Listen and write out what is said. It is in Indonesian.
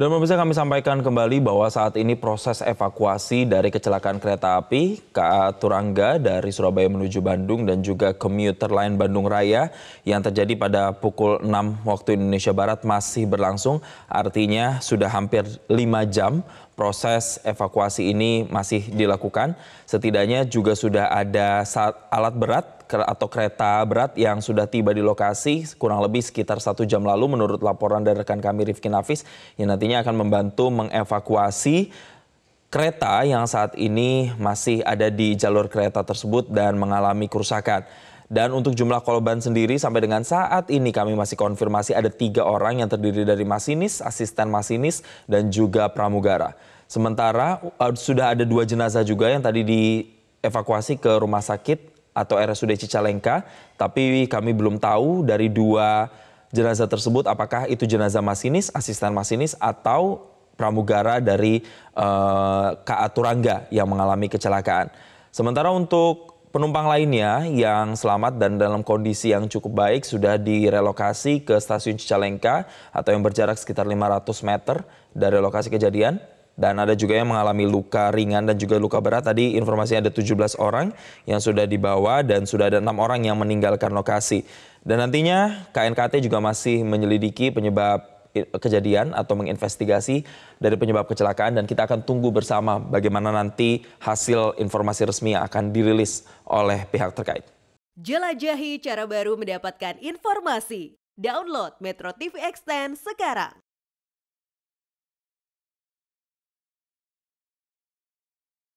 Dan pemirsa kami sampaikan kembali bahwa saat ini proses evakuasi dari kecelakaan kereta api KA Turangga dari Surabaya menuju Bandung dan juga komuter lain Bandung Raya yang terjadi pada pukul 6 waktu Indonesia Barat masih berlangsung. Artinya sudah hampir 5 jam Proses evakuasi ini masih dilakukan. Setidaknya juga sudah ada alat berat atau kereta berat yang sudah tiba di lokasi kurang lebih sekitar satu jam lalu menurut laporan dari rekan kami Rifki Nafis yang nantinya akan membantu mengevakuasi kereta yang saat ini masih ada di jalur kereta tersebut dan mengalami kerusakan. Dan untuk jumlah korban sendiri sampai dengan saat ini kami masih konfirmasi ada tiga orang yang terdiri dari masinis, asisten masinis, dan juga pramugara. Sementara eh, sudah ada dua jenazah juga yang tadi dievakuasi ke rumah sakit atau RSUD Cicalengka, tapi kami belum tahu dari dua jenazah tersebut apakah itu jenazah masinis, asisten masinis, atau pramugara dari uh, eh, KA Turangga yang mengalami kecelakaan. Sementara untuk penumpang lainnya yang selamat dan dalam kondisi yang cukup baik sudah direlokasi ke stasiun Cicalengka atau yang berjarak sekitar 500 meter dari lokasi kejadian. Dan ada juga yang mengalami luka ringan dan juga luka berat. Tadi informasinya ada 17 orang yang sudah dibawa dan sudah ada enam orang yang meninggalkan lokasi. Dan nantinya KNKT juga masih menyelidiki penyebab kejadian atau menginvestigasi dari penyebab kecelakaan dan kita akan tunggu bersama bagaimana nanti hasil informasi resmi yang akan dirilis oleh pihak terkait. Jelajahi cara baru mendapatkan informasi. Download Metro TV Extend sekarang.